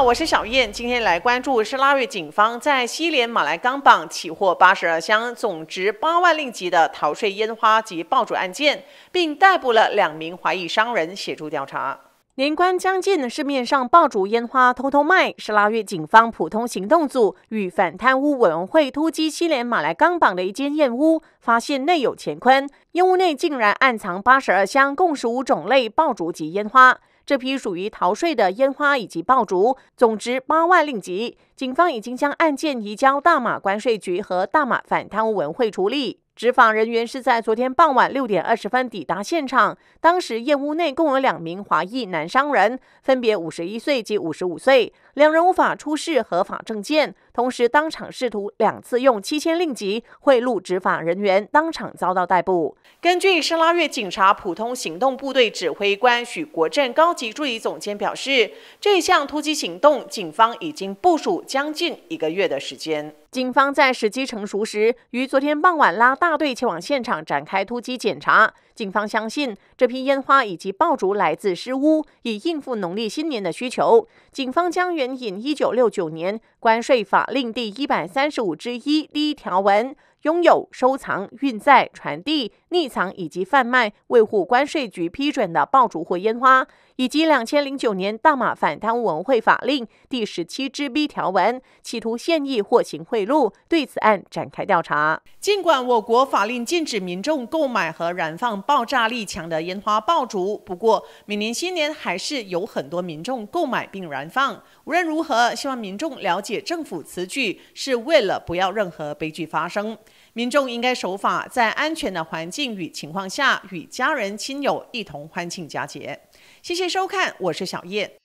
我是小燕，今天来关注是拉越警方在西联马来冈榜起获八十二箱总值八万令吉的逃税烟花及爆竹案件，并逮捕了两名怀疑商人协助调查。年关将近，市面上爆竹烟花偷偷卖，是拉越警方普通行动组与反贪污委员会突击西联马来冈榜的一间燕屋，发现内有乾坤，烟屋内竟然暗藏八十二箱共十五种类爆竹及烟花。这批属于逃税的烟花以及爆竹，总值八万令吉。警方已经将案件移交大马关税局和大马反贪污文会处理。执法人员是在昨天傍晚六点二十分抵达现场。当时，夜屋内共有两名华裔男商人，分别五十一岁及五十五岁，两人无法出示合法证件，同时当场试图两次用七千令吉贿赂执法人员，当场遭到逮捕。根据沙拉越警察普通行动部队指挥官许国镇高级助理总监表示，这项突击行动警方已经部署将近一个月的时间。警方在时机成熟时，于昨天傍晚拉大队前往现场展开突击检查。警方相信这批烟花以及爆竹来自失屋，以应付农历新年的需求。警方将援引1969年关税法令第一百三十五之一第一条文。拥有、收藏、运载、传递、匿藏以及贩卖未获关税局批准的爆竹或烟花，以及两千零九年大马反贪污文会法令第十七支 B 条文，企图现意或行贿赂，对此案展开调查。尽管我国法令禁止民众购买和燃放爆炸力强的烟花爆竹，不过每年新年还是有很多民众购买并燃放。无论如何，希望民众了解政府此举是为了不要任何悲剧发生。民众应该守法，在安全的环境与情况下，与家人亲友一同欢庆佳节。谢谢收看，我是小叶。